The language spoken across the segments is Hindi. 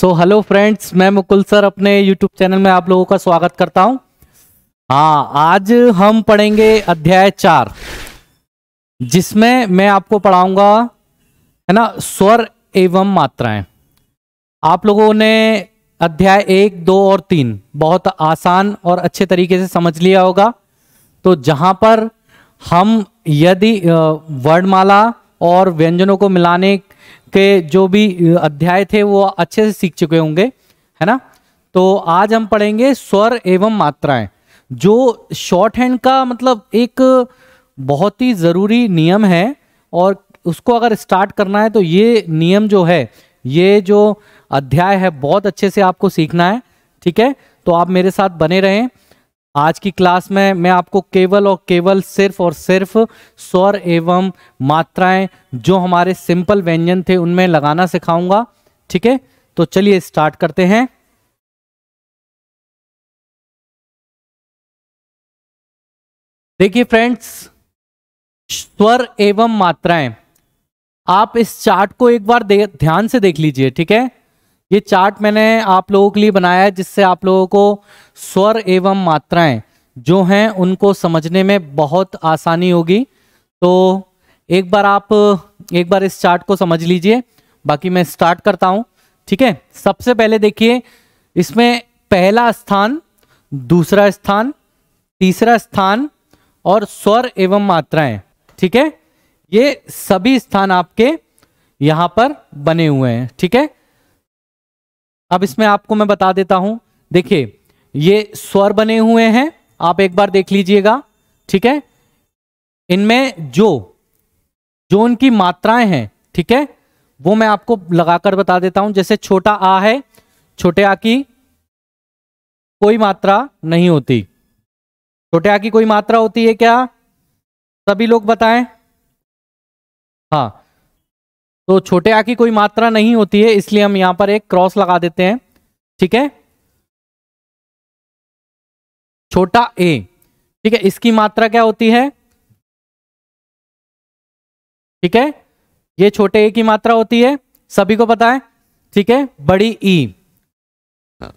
सो हेलो फ्रेंड्स मैं मुकुल सर अपने यूट्यूब चैनल में आप लोगों का स्वागत करता हूं हाँ आज हम पढ़ेंगे अध्याय चार जिसमें मैं आपको पढ़ाऊंगा है ना स्वर एवं मात्राएं आप लोगों ने अध्याय एक दो और तीन बहुत आसान और अच्छे तरीके से समझ लिया होगा तो जहां पर हम यदि वर्णमाला और व्यंजनों को मिलाने के जो भी अध्याय थे वो अच्छे से सीख चुके होंगे है ना तो आज हम पढ़ेंगे स्वर एवं मात्राएं जो शॉर्ट हैंड का मतलब एक बहुत ही ज़रूरी नियम है और उसको अगर स्टार्ट करना है तो ये नियम जो है ये जो अध्याय है बहुत अच्छे से आपको सीखना है ठीक है तो आप मेरे साथ बने रहें आज की क्लास में मैं आपको केवल और केवल सिर्फ और सिर्फ स्वर एवं मात्राएं जो हमारे सिंपल व्यंजन थे उनमें लगाना सिखाऊंगा ठीक है तो चलिए स्टार्ट करते हैं देखिए फ्रेंड्स स्वर एवं मात्राएं आप इस चार्ट को एक बार ध्यान से देख लीजिए ठीक है ये चार्ट मैंने आप लोगों के लिए बनाया है जिससे आप लोगों को स्वर एवं मात्राएं जो हैं उनको समझने में बहुत आसानी होगी तो एक बार आप एक बार इस चार्ट को समझ लीजिए बाकी मैं स्टार्ट करता हूँ ठीक है सबसे पहले देखिए इसमें पहला स्थान दूसरा स्थान तीसरा स्थान और स्वर एवं मात्राएं ठीक है ये सभी स्थान आपके यहाँ पर बने हुए हैं ठीक है अब इसमें आपको मैं बता देता हूं देखिए ये स्वर बने हुए हैं आप एक बार देख लीजिएगा ठीक है इनमें जो जो उनकी मात्राएं हैं ठीक है वो मैं आपको लगाकर बता देता हूं जैसे छोटा आ है छोटे आ की कोई मात्रा नहीं होती छोटे आ की कोई मात्रा होती है क्या सभी लोग बताएं हाँ तो छोटे आ की कोई मात्रा नहीं होती है इसलिए हम यहां पर एक क्रॉस लगा देते हैं ठीक है छोटा ए ठीक है इसकी मात्रा क्या होती है ठीक है ये छोटे ए की मात्रा होती है सभी को पता है ठीक है बड़ी ई e।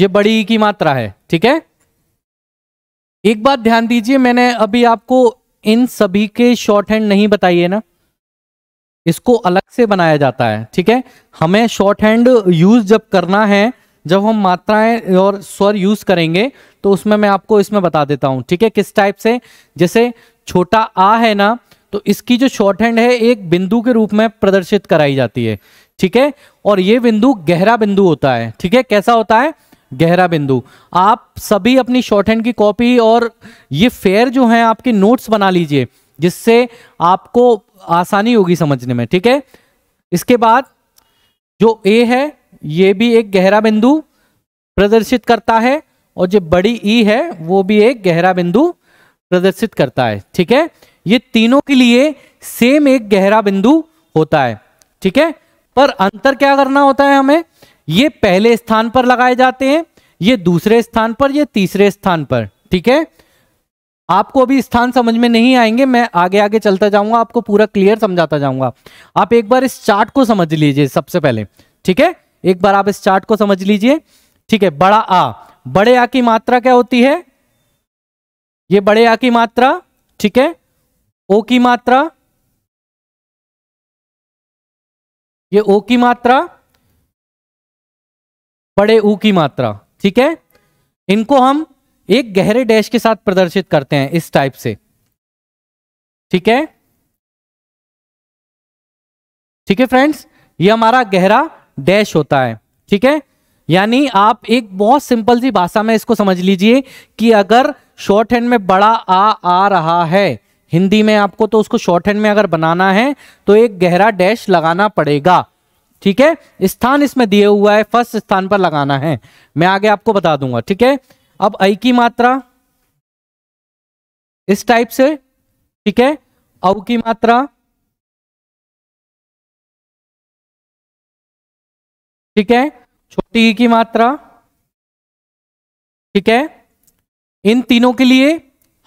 ये बड़ी ई e की मात्रा है ठीक है एक बात ध्यान दीजिए मैंने अभी आपको इन सभी के शॉर्ट हैंड नहीं बताइए ना इसको अलग से बनाया जाता है ठीक है हमें शॉर्ट हैंड यूज जब करना है जब हम मात्राएं और स्वर यूज करेंगे तो उसमें मैं आपको इसमें बता देता हूं ठीक है किस टाइप से जैसे छोटा आ है ना तो इसकी जो शॉर्ट हैंड है एक बिंदु के रूप में प्रदर्शित कराई जाती है ठीक है और ये बिंदु गहरा बिंदु होता है ठीक है कैसा होता है गहरा बिंदु आप सभी अपनी शॉर्ट हैंड की कॉपी और ये फेयर जो है आपके नोट्स बना लीजिए जिससे आपको आसानी होगी समझने में ठीक है इसके बाद जो ए है ये भी एक गहरा बिंदु प्रदर्शित करता है और जो बड़ी ई e है वो भी एक गहरा बिंदु प्रदर्शित करता है ठीक है ये तीनों के लिए सेम एक गहरा बिंदु होता है ठीक है पर अंतर क्या करना होता है हमें ये पहले स्थान पर लगाए जाते हैं ये दूसरे स्थान पर ये तीसरे स्थान पर ठीक है आपको अभी स्थान समझ में नहीं आएंगे मैं आगे आगे चलता जाऊंगा आपको पूरा क्लियर समझाता जाऊंगा आप एक बार इस चार्ट को समझ लीजिए सबसे पहले ठीक है एक बार आप इस चार्ट को समझ लीजिए ठीक है बड़ा आ बड़े आ की मात्रा क्या होती है ये बड़े आ की मात्रा ठीक है ओ की मात्रा ये ओ की मात्रा बड़े ऊ की मात्रा ठीक है इनको हम एक गहरे डैश के साथ प्रदर्शित करते हैं इस टाइप से ठीक है ठीक है फ्रेंड्स ये हमारा गहरा डैश होता है ठीक है यानी आप एक बहुत सिंपल सी भाषा में इसको समझ लीजिए कि अगर शॉर्ट हैंड में बड़ा आ आ रहा है हिंदी में आपको तो उसको शॉर्ट हैंड में अगर बनाना है तो एक गहरा डैश लगाना पड़ेगा ठीक है स्थान इसमें दिए हुआ है फर्स्ट स्थान पर लगाना है मैं आगे आपको बता दूंगा ठीक है अब आई की मात्रा इस टाइप से ठीक है औ की मात्रा ठीक है छोटी की मात्रा ठीक है इन तीनों के लिए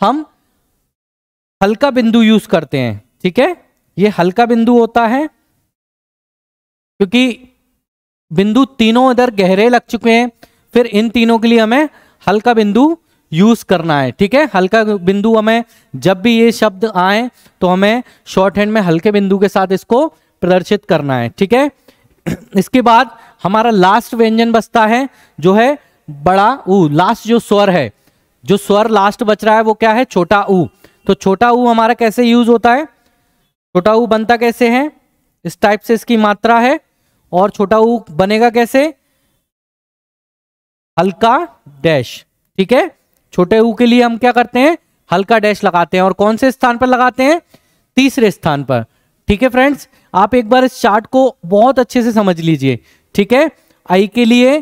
हम हल्का बिंदु यूज करते हैं ठीक है ये हल्का बिंदु होता है क्योंकि बिंदु तीनों इधर गहरे लग चुके हैं फिर इन तीनों के लिए हमें हल्का बिंदु यूज करना है ठीक है हल्का बिंदु हमें जब भी ये शब्द आए तो हमें शॉर्ट हैंड में हल्के बिंदु के साथ इसको प्रदर्शित करना है ठीक है इसके बाद हमारा लास्ट व्यंजन बचता है जो है बड़ा ऊ लास्ट जो स्वर है जो स्वर लास्ट बच रहा है वो क्या है छोटा ऊ तो छोटा ऊ हमारा कैसे यूज होता है छोटा ऊ बनता कैसे है इस टाइप से इसकी मात्रा है और छोटा ऊ बनेगा कैसे हल्का डैश ठीक है छोटे ऊ के लिए हम क्या करते हैं हल्का डैश लगाते हैं और कौन से स्थान पर लगाते हैं तीसरे स्थान पर ठीक है फ्रेंड्स आप एक बार इस चार्ट को बहुत अच्छे से समझ लीजिए ठीक है आई के लिए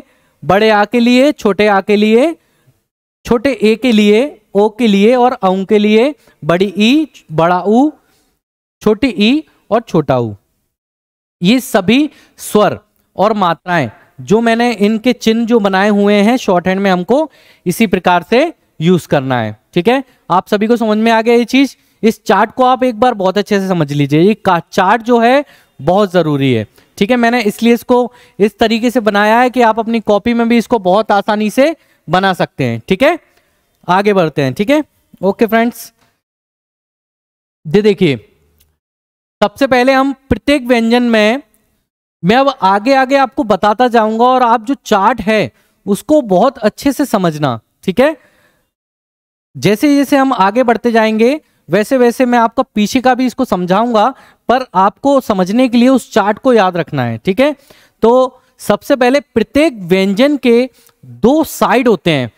बड़े आ के लिए छोटे आ के लिए छोटे ए के लिए ओ के लिए और अंग के लिए बड़ी ई बड़ा ऊ छोटी ई और छोटा ऊ ये सभी स्वर और मात्राएं जो मैंने इनके चिन्ह जो बनाए हुए हैं शॉर्ट हैंड में हमको इसी प्रकार से यूज करना है ठीक है आप सभी को समझ में आ गया ये चीज इस चार्ट को आप एक बार बहुत अच्छे से समझ लीजिए ये चार्ट जो है बहुत ज़रूरी है ठीक है मैंने इसलिए इसको इस तरीके से बनाया है कि आप अपनी कॉपी में भी इसको बहुत आसानी से बना सकते हैं ठीक है आगे बढ़ते हैं ठीक है ओके फ्रेंड्स ये देखिए सबसे पहले हम प्रत्येक व्यंजन में मैं अब आगे आगे आपको बताता जाऊंगा और आप जो चार्ट है उसको बहुत अच्छे से समझना ठीक है जैसे जैसे हम आगे बढ़ते जाएंगे वैसे वैसे मैं आपका पीछे का भी इसको समझाऊंगा पर आपको समझने के लिए उस चार्ट को याद रखना है ठीक है तो सबसे पहले प्रत्येक व्यंजन के दो साइड होते हैं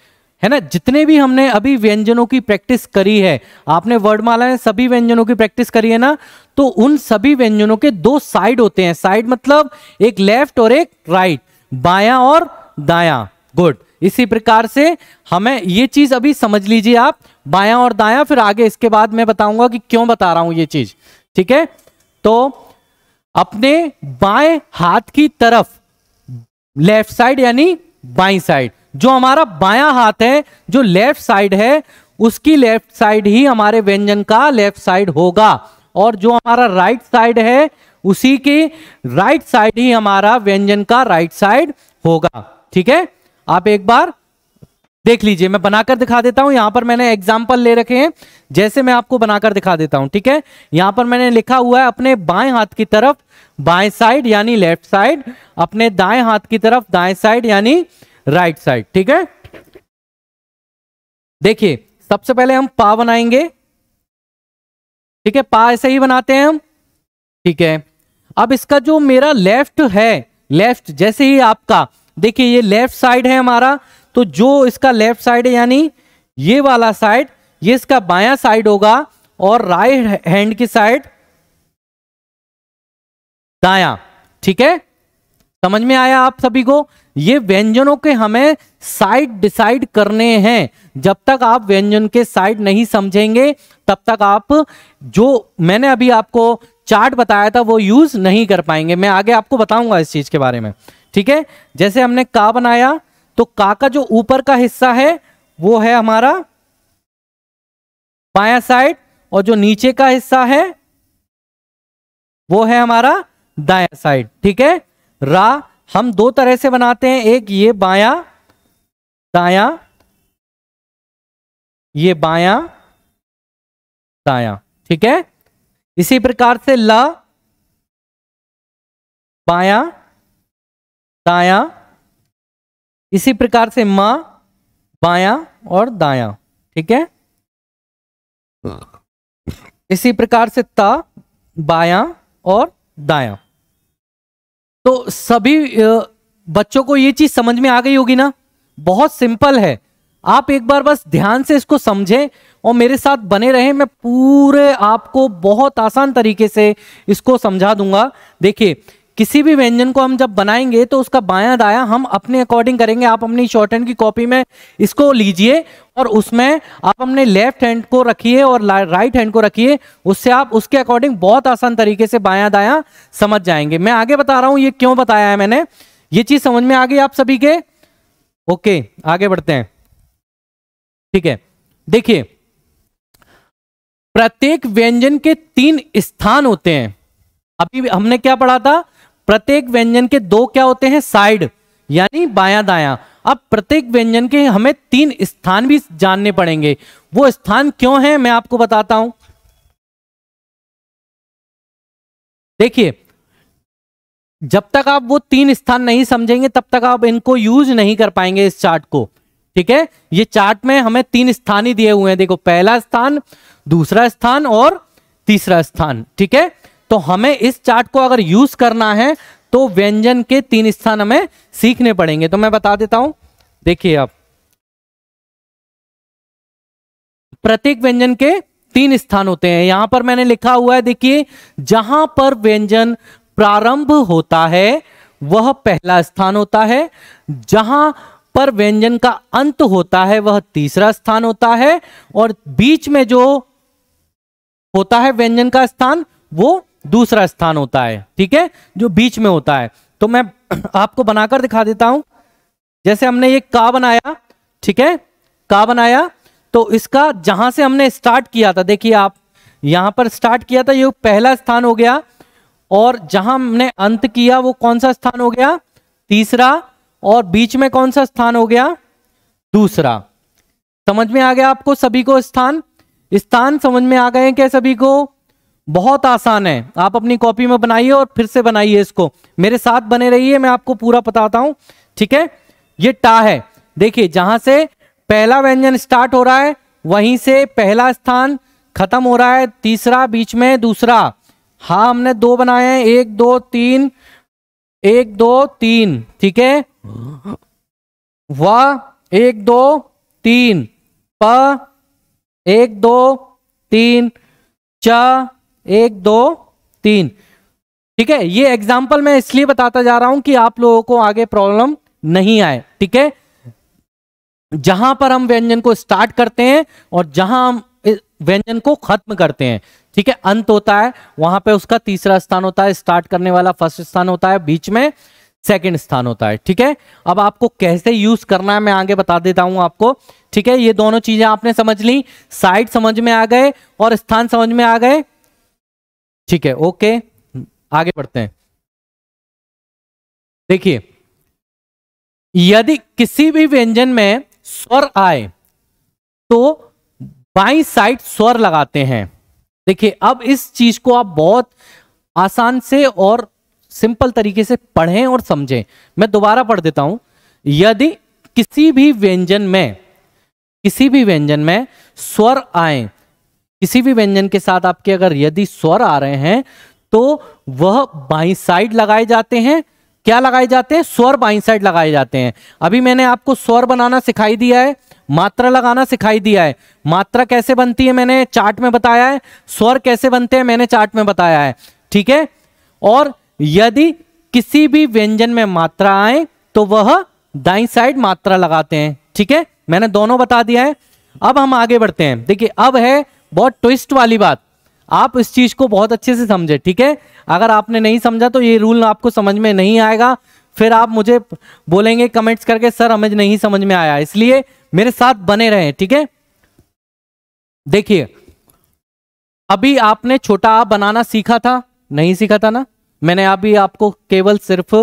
है ना जितने भी हमने अभी व्यंजनों की प्रैक्टिस करी है आपने वर्डमाला में सभी व्यंजनों की प्रैक्टिस करी है ना तो उन सभी व्यंजनों के दो साइड होते हैं साइड मतलब एक लेफ्ट और एक राइट बाया और दाया गुड इसी प्रकार से हमें ये चीज अभी समझ लीजिए आप बाया और दाया फिर आगे इसके बाद मैं बताऊंगा कि क्यों बता रहा हूं ये चीज ठीक है तो अपने बाएं हाथ की तरफ लेफ्ट साइड यानी बाई साइड जो हमारा बाया हाथ है जो लेफ्ट साइड है उसकी लेफ्ट साइड ही हमारे व्यंजन का लेफ्ट साइड होगा और जो हमारा राइट साइड है उसी की राइट साइड ही हमारा व्यंजन का राइट साइड होगा ठीक है आप एक बार देख लीजिए मैं बनाकर दिखा देता हूं यहां पर मैंने एग्जाम्पल ले रखे हैं जैसे मैं आपको बनाकर दिखा देता हूं ठीक है यहां पर मैंने लिखा हुआ है अपने बाएं हाथ की तरफ बाएं साइड यानी लेफ्ट साइड अपने दाएं हाथ की तरफ दाएं साइड यानी राइट साइड ठीक है देखिए सबसे पहले हम पा बनाएंगे ठीक है पा ऐसे ही बनाते हैं हम ठीक है अब इसका जो मेरा लेफ्ट है लेफ्ट जैसे ही आपका देखिए ये लेफ्ट साइड है हमारा तो जो इसका लेफ्ट साइड है यानी ये वाला साइड ये इसका बाया साइड होगा और राइट हैंड की साइड दाया ठीक है समझ में आया आप सभी को ये व्यंजनों के हमें साइड डिसाइड करने हैं जब तक आप व्यंजन के साइड नहीं समझेंगे तब तक आप जो मैंने अभी आपको चार्ट बताया था वो यूज नहीं कर पाएंगे मैं आगे आपको बताऊंगा इस चीज के बारे में ठीक है जैसे हमने का बनाया तो का का जो ऊपर का हिस्सा है वो है हमारा बाया साइड और जो नीचे का हिस्सा है वो है हमारा दाया साइड ठीक है रा हम दो तरह से बनाते हैं एक ये बाया दाया ये बाया दाया ठीक है इसी प्रकार से ल बाया दाया इसी प्रकार से मां बाया और दाया ठीक है इसी प्रकार से ता बाया और दाया तो सभी बच्चों को ये चीज समझ में आ गई होगी ना बहुत सिंपल है आप एक बार बस ध्यान से इसको समझें और मेरे साथ बने रहें मैं पूरे आपको बहुत आसान तरीके से इसको समझा दूंगा देखिए किसी भी व्यंजन को हम जब बनाएंगे तो उसका बायां दाया हम अपने अकॉर्डिंग करेंगे आप अपनी शॉर्ट हैंड की कॉपी में इसको लीजिए और उसमें आप अपने लेफ्ट हैंड को रखिए और राइट हैंड को रखिए उससे आप उसके अकॉर्डिंग बहुत आसान तरीके से बायां दायां समझ जाएंगे मैं आगे बता रहा हूं ये क्यों बताया है मैंने ये चीज समझ में आ गई आप सभी के ओके आगे बढ़ते हैं ठीक है देखिए प्रत्येक व्यंजन के तीन स्थान होते हैं अभी हमने क्या पढ़ा था प्रत्येक व्यंजन के दो क्या होते हैं साइड यानी बाया दाया अब प्रत्येक व्यंजन के हमें तीन स्थान भी जानने पड़ेंगे वो स्थान क्यों है मैं आपको बताता हूं देखिए जब तक आप वो तीन स्थान नहीं समझेंगे तब तक आप इनको यूज नहीं कर पाएंगे इस चार्ट को ठीक है ये चार्ट में हमें तीन स्थान ही दिए हुए हैं देखो पहला स्थान दूसरा स्थान और तीसरा स्थान ठीक है तो हमें इस चार्ट को अगर यूज करना है तो व्यंजन के तीन स्थान हमें सीखने पड़ेंगे तो मैं बता देता हूं देखिए आप प्रत्येक व्यंजन के तीन स्थान होते हैं यहां पर मैंने लिखा हुआ है देखिए जहां पर व्यंजन प्रारंभ होता है वह पहला स्थान होता है जहां पर व्यंजन का अंत होता है वह तीसरा स्थान होता है और बीच में जो होता है व्यंजन का स्थान वो दूसरा स्थान होता है ठीक है जो बीच में होता है तो मैं आपको बनाकर दिखा देता हूं जैसे हमने ये का बनाया ठीक है का बनाया तो इसका जहां से हमने स्टार्ट किया था देखिए आप यहां पर स्टार्ट किया था ये पहला स्थान हो गया और जहां हमने अंत किया वो कौन सा स्थान हो गया तीसरा और बीच में कौन सा स्थान हो गया दूसरा समझ में आ गया आपको सभी को स्थान स्थान समझ में आ गए क्या सभी को बहुत आसान है आप अपनी कॉपी में बनाइए और फिर से बनाइए इसको मेरे साथ बने रहिए मैं आपको पूरा बताता हूं ठीक है ये टा है देखिए जहां से पहला व्यंजन स्टार्ट हो रहा है वहीं से पहला स्थान खत्म हो रहा है तीसरा बीच में दूसरा हाँ हमने दो बनाए हैं एक दो तीन एक दो तीन ठीक है व एक दो तीन प एक दो तीन च एक दो तीन ठीक है ये एग्जाम्पल मैं इसलिए बताता जा रहा हूं कि आप लोगों को आगे प्रॉब्लम नहीं आए ठीक है जहां पर हम व्यंजन को स्टार्ट करते हैं और जहां हम व्यंजन को खत्म करते हैं ठीक है अंत होता है वहां पे उसका तीसरा स्थान होता है स्टार्ट करने वाला फर्स्ट स्थान होता है बीच में सेकंड स्थान होता है ठीक है अब आपको कैसे यूज करना है मैं आगे बता देता हूं आपको ठीक है ये दोनों चीजें आपने समझ ली साइड समझ में आ गए और स्थान समझ में आ गए ठीक है ओके आगे बढ़ते हैं देखिए यदि किसी भी व्यंजन में स्वर आए तो बाई साइड स्वर लगाते हैं देखिए अब इस चीज को आप बहुत आसान से और सिंपल तरीके से पढ़ें और समझें मैं दोबारा पढ़ देता हूं यदि किसी भी व्यंजन में किसी भी व्यंजन में स्वर आए किसी भी व्यंजन के साथ आपके अगर यदि स्वर आ रहे हैं तो वह बाई साइड लगाए जाते हैं क्या लगाए जाते हैं स्वर बाई साइड लगाए जाते हैं अभी मैंने आपको स्वर बनाना सिखाई दिया है मात्रा लगाना सिखाई दिया है मात्रा कैसे बनती है मैंने चार्ट में बताया है स्वर कैसे बनते हैं मैंने चार्ट में बताया है ठीक है और यदि किसी भी व्यंजन में मात्रा आए तो वह दाई साइड मात्रा लगाते हैं ठीक है मैंने दोनों बता दिया है अब हम आगे बढ़ते हैं देखिए अब है बहुत ट्विस्ट वाली बात आप इस चीज को बहुत अच्छे से समझे ठीक है अगर आपने नहीं समझा तो ये रूल आपको समझ में नहीं आएगा फिर आप मुझे बोलेंगे कमेंट्स करके सर हमें नहीं समझ में आया इसलिए मेरे साथ बने रहे ठीक है देखिए अभी आपने छोटा आप बनाना सीखा था नहीं सीखा था ना मैंने अभी आपको केवल सिर्फ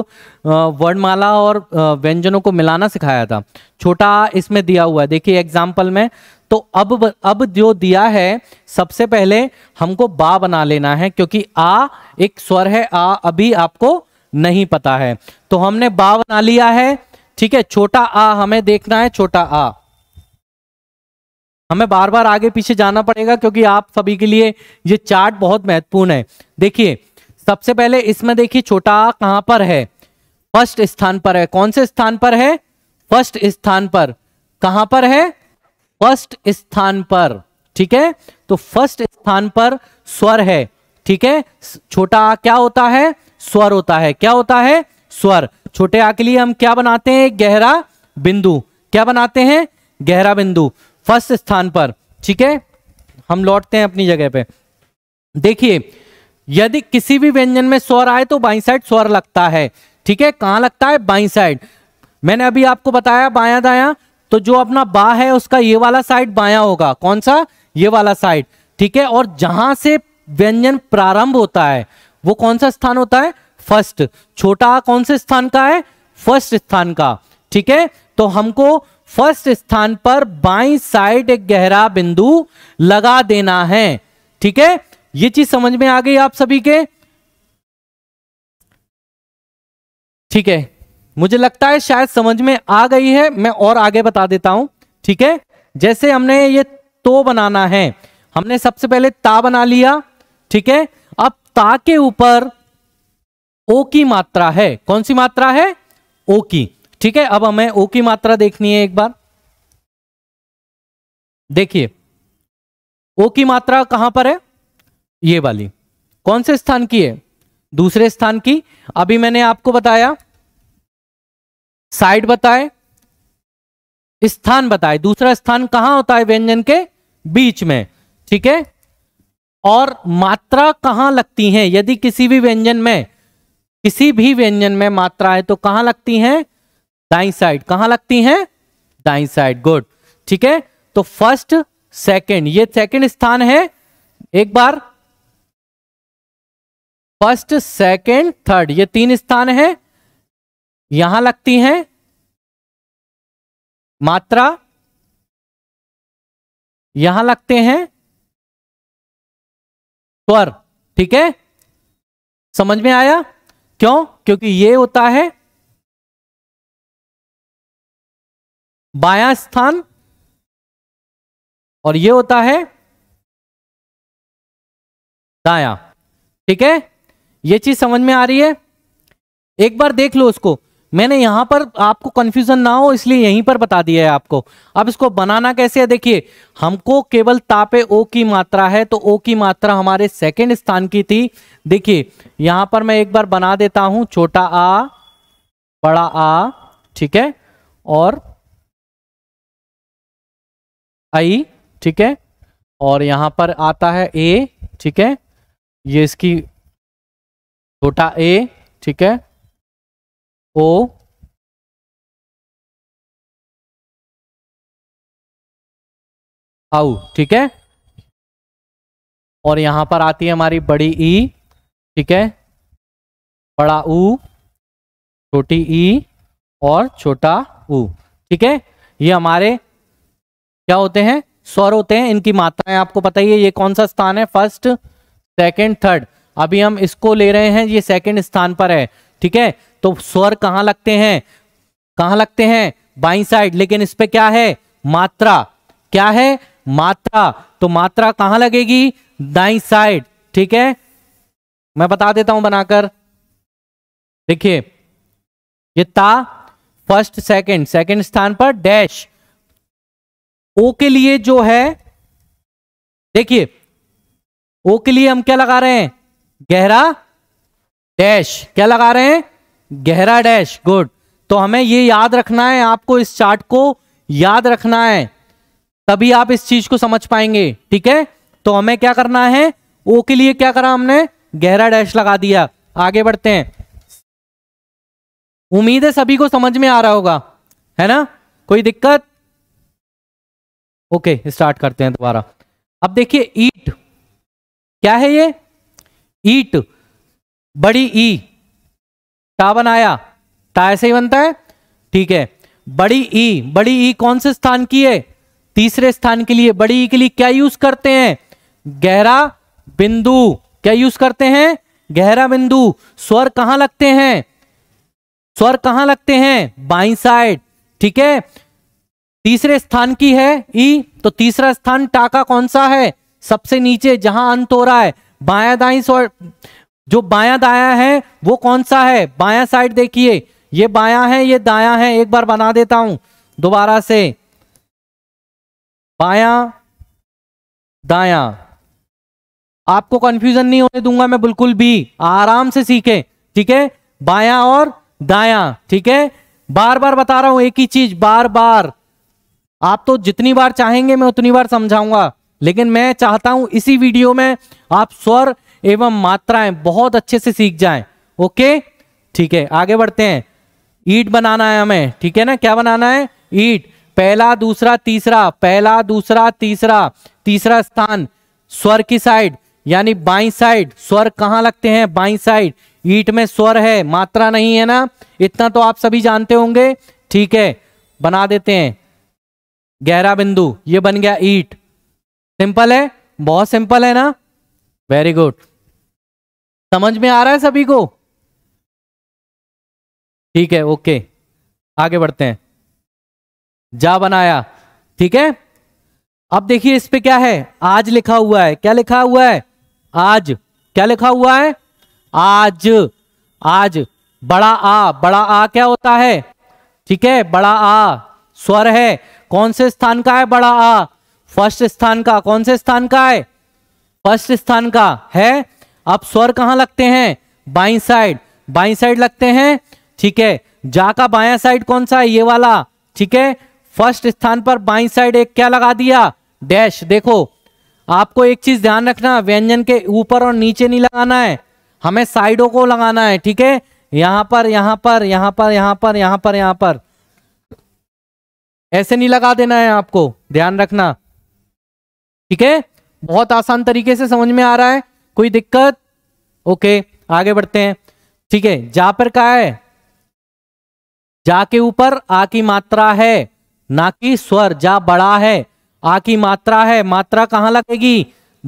वर्णमाला और व्यंजनों को मिलाना सिखाया था छोटा इसमें दिया हुआ है देखिए एग्जाम्पल में तो अब अब जो दिया है सबसे पहले हमको बा बना लेना है क्योंकि आ एक स्वर है आ अभी आपको नहीं पता है तो हमने बा बना लिया है ठीक है छोटा आ हमें देखना है छोटा आ हमें बार बार आगे पीछे जाना पड़ेगा क्योंकि आप सभी के लिए ये चार्ट बहुत महत्वपूर्ण है देखिए सबसे पहले इसमें देखिए छोटा आ कहां पर है फर्स्ट स्थान पर है कौन से स्थान पर है फर्स्ट स्थान पर कहां पर है फर्स्ट स्थान पर ठीक है तो फर्स्ट स्थान पर स्वर है ठीक है छोटा आ क्या होता है स्वर होता है क्या होता है स्वर छोटे आ के लिए हम क्या बनाते हैं गहरा बिंदु क्या बनाते हैं गहरा बिंदु फर्स्ट स्थान पर ठीक है हम लौटते हैं अपनी जगह पे देखिए यदि किसी भी व्यंजन में स्वर आए तो बाई साइड स्वर लगता है ठीक है कहां लगता है बाई साइड मैंने अभी आपको बताया बाया दाया तो जो अपना बा है उसका ये वाला साइड बाया होगा कौन सा ये वाला साइड ठीक है और जहां से व्यंजन प्रारंभ होता है वो कौन सा स्थान होता है फर्स्ट छोटा कौन से स्थान का है फर्स्ट स्थान का ठीक है तो हमको फर्स्ट स्थान पर बाई साइड एक गहरा बिंदु लगा देना है ठीक है ये चीज समझ में आ गई आप सभी के ठीक है मुझे लगता है शायद समझ में आ गई है मैं और आगे बता देता हूं ठीक है जैसे हमने ये तो बनाना है हमने सबसे पहले ता बना लिया ठीक है अब ता के ऊपर ओ की मात्रा है कौन सी मात्रा है ओ की ठीक है अब हमें ओ की मात्रा देखनी है एक बार देखिए ओ की मात्रा कहां पर है ये वाली कौन से स्थान की है दूसरे स्थान की अभी मैंने आपको बताया साइड बताए स्थान बताए दूसरा स्थान कहां होता है व्यंजन के बीच में ठीक है और मात्रा कहां लगती है यदि किसी भी व्यंजन में किसी भी व्यंजन में मात्रा है तो कहां लगती है दाई साइड कहां लगती है दाई साइड गुड ठीक है तो फर्स्ट सेकंड ये सेकंड स्थान है एक बार फर्स्ट सेकंड थर्ड ये तीन स्थान है यहां लगती हैं मात्रा यहां लगते हैं स्वर ठीक है समझ में आया क्यों क्योंकि ये होता है बाया स्थान और ये होता है दाया ठीक है ये चीज समझ में आ रही है एक बार देख लो उसको मैंने यहां पर आपको कंफ्यूजन ना हो इसलिए यहीं पर बता दिया है आपको अब इसको बनाना कैसे है देखिए हमको केवल तापे ओ की मात्रा है तो ओ की मात्रा हमारे सेकंड स्थान की थी देखिए यहां पर मैं एक बार बना देता हूं छोटा आ बड़ा आ ठीक है और आई ठीक है और यहां पर आता है ए ठीक है ये इसकी छोटा ए ठीक है ओ आउ ठीक है और यहां पर आती है हमारी बड़ी ई e, ठीक है बड़ा ऊ छोटी ई e और छोटा ऊ ठीक है ये हमारे क्या होते हैं स्वर होते हैं इनकी मात्राएं आपको पता ही है ये कौन सा स्थान है फर्स्ट सेकंड थर्ड अभी हम इसको ले रहे हैं ये सेकंड स्थान पर है ठीक है तो स्वर कहां लगते हैं कहां लगते हैं बाई साइड लेकिन इस पे क्या है मात्रा क्या है मात्रा तो मात्रा कहां लगेगी दाई साइड ठीक है मैं बता देता हूं बनाकर देखिए ये ता फर्स्ट सेकंड सेकंड स्थान पर डैश ओ के लिए जो है देखिए ओ के लिए हम क्या लगा रहे हैं गहरा डैश क्या लगा रहे हैं गहरा डैश गुड तो हमें ये याद रखना है आपको इस चार्ट को याद रखना है तभी आप इस चीज को समझ पाएंगे ठीक है तो हमें क्या करना है ओ के लिए क्या करा हमने गहरा डैश लगा दिया आगे बढ़ते हैं उम्मीद है सभी को समझ में आ रहा होगा है ना कोई दिक्कत ओके स्टार्ट करते हैं दोबारा अब देखिए ईट क्या है ये ईट बड़ी ई टा बनाया टा ऐसे ही बनता है ठीक है बड़ी ई बड़ी ई कौन से स्थान की है तीसरे स्थान के लिए बड़ी ई के लिए क्या यूज करते हैं गहरा बिंदु क्या यूज करते हैं गहरा बिंदु स्वर कहां लगते हैं स्वर कहां लगते हैं बाई साइड ठीक है तीसरे स्थान की है ई तो तीसरा स्थान टाका कौन सा है सबसे नीचे जहां अंत हो रहा है बाया दाई स्वर जो बाया दाया है वो कौन सा है बाया साइड देखिए ये बाया है ये दाया है एक बार बना देता हूं दोबारा से बाया दाया आपको कंफ्यूजन नहीं होने दूंगा मैं बिल्कुल भी आराम से सीखें ठीक है बाया और दाया ठीक है बार बार बता रहा हूं एक ही चीज बार बार आप तो जितनी बार चाहेंगे मैं उतनी बार समझाऊंगा लेकिन मैं चाहता हूं इसी वीडियो में आप स्वर एवं मात्राएं बहुत अच्छे से सीख जाए ओके ठीक है आगे बढ़ते हैं ईट बनाना है हमें ठीक है ना क्या बनाना है ईट पहला दूसरा तीसरा पहला दूसरा तीसरा तीसरा स्थान स्वर की साइड यानी बाई साइड स्वर कहां लगते हैं बाई साइड ईट में स्वर है मात्रा नहीं है ना इतना तो आप सभी जानते होंगे ठीक है बना देते हैं गहरा बिंदु ये बन गया ईट सिंपल है बहुत सिंपल है ना वेरी गुड समझ में आ रहा है सभी को ठीक है ओके आगे बढ़ते हैं जा बनाया ठीक है अब देखिए इस पे क्या है आज लिखा हुआ है क्या लिखा हुआ है आज क्या लिखा हुआ है आज आज बड़ा आ बड़ा आ क्या होता है ठीक है बड़ा आ स्वर है कौन से स्थान का है बड़ा आ फर्स्ट स्थान का कौन से स्थान का है फर्स्ट स्थान का है अब स्वर कहां लगते हैं बाई साइड बाई साइड लगते हैं ठीक है जा का बाया साइड कौन सा है ये वाला ठीक है फर्स्ट स्थान पर बाई साइड एक क्या लगा दिया डैश देखो आपको एक चीज ध्यान रखना व्यंजन के ऊपर और नीचे नहीं लगाना है हमें साइडों को लगाना है ठीक है यहां पर यहां पर यहां पर यहां पर यहां पर यहां पर ऐसे नहीं लगा देना है आपको ध्यान रखना ठीक है बहुत आसान तरीके से समझ में आ रहा है कोई दिक्कत ओके आगे बढ़ते हैं ठीक है जा पर का है जा के ऊपर आ की मात्रा है ना कि स्वर जा बड़ा है आ की मात्रा है मात्रा कहां लगेगी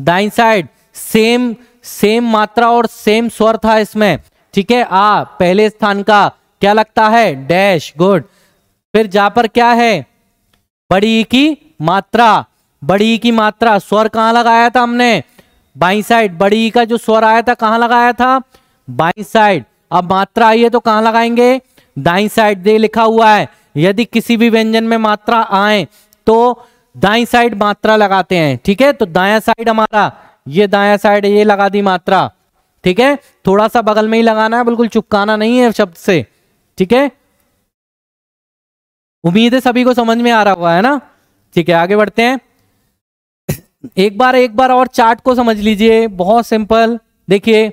दाइन साइड सेम सेम मात्रा और सेम स्वर था इसमें ठीक है आ पहले स्थान का क्या लगता है डैश गुड फिर जा पर क्या है बड़ी की मात्रा बड़ी की मात्रा स्वर कहां लगाया था हमने बाई साइड बड़ी ई का जो स्वर आया था कहाँ लगाया था बाई साइड अब मात्रा आई है तो कहां लगाएंगे दाई साइड दे लिखा हुआ है यदि किसी भी व्यंजन में मात्रा आए तो दाई साइड मात्रा लगाते हैं ठीक है तो दाया साइड हमारा ये दाया साइड ये लगा दी मात्रा ठीक है थोड़ा सा बगल में ही लगाना है बिल्कुल चुपकाना नहीं है शब्द से ठीक है उम्मीद है सभी को समझ में आ रहा हुआ है ना ठीक है आगे बढ़ते हैं एक बार एक बार और चार्ट को समझ लीजिए बहुत सिंपल देखिए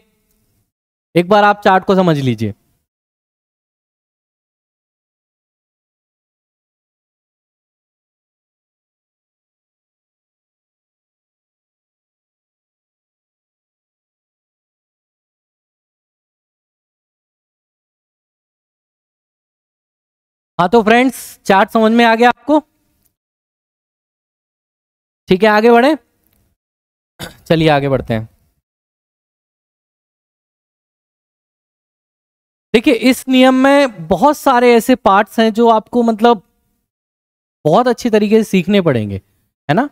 एक बार आप चार्ट को समझ लीजिए हाँ तो फ्रेंड्स चार्ट समझ में आ गया आपको ठीक है आगे बढ़े चलिए आगे बढ़ते हैं देखिए इस नियम में बहुत सारे ऐसे पार्ट्स हैं जो आपको मतलब बहुत अच्छी तरीके से सीखने पड़ेंगे है ना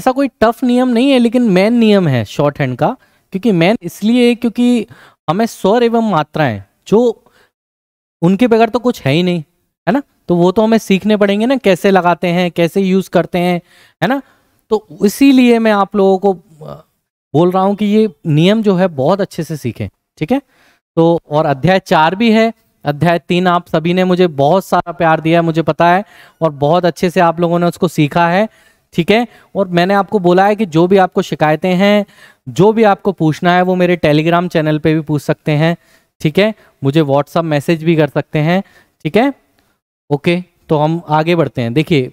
ऐसा कोई टफ नियम नहीं है लेकिन मेन नियम है शॉर्ट हैंड का क्योंकि मेन इसलिए क्योंकि हमें स्वर एवं मात्राएं जो उनके बगैर तो कुछ है ही नहीं है ना तो वो तो हमें सीखने पड़ेंगे ना कैसे लगाते हैं कैसे यूज़ करते हैं है ना तो इसीलिए मैं आप लोगों को बोल रहा हूँ कि ये नियम जो है बहुत अच्छे से सीखें ठीक है तो और अध्याय चार भी है अध्याय तीन आप सभी ने मुझे बहुत सारा प्यार दिया है मुझे पता है और बहुत अच्छे से आप लोगों ने उसको सीखा है ठीक है और मैंने आपको बोला है कि जो भी आपको शिकायतें हैं जो भी आपको पूछना है वो मेरे टेलीग्राम चैनल पे भी पूछ सकते हैं ठीक है मुझे व्हाट्सअप मैसेज भी कर सकते हैं ठीक है ओके तो हम आगे बढ़ते हैं देखिए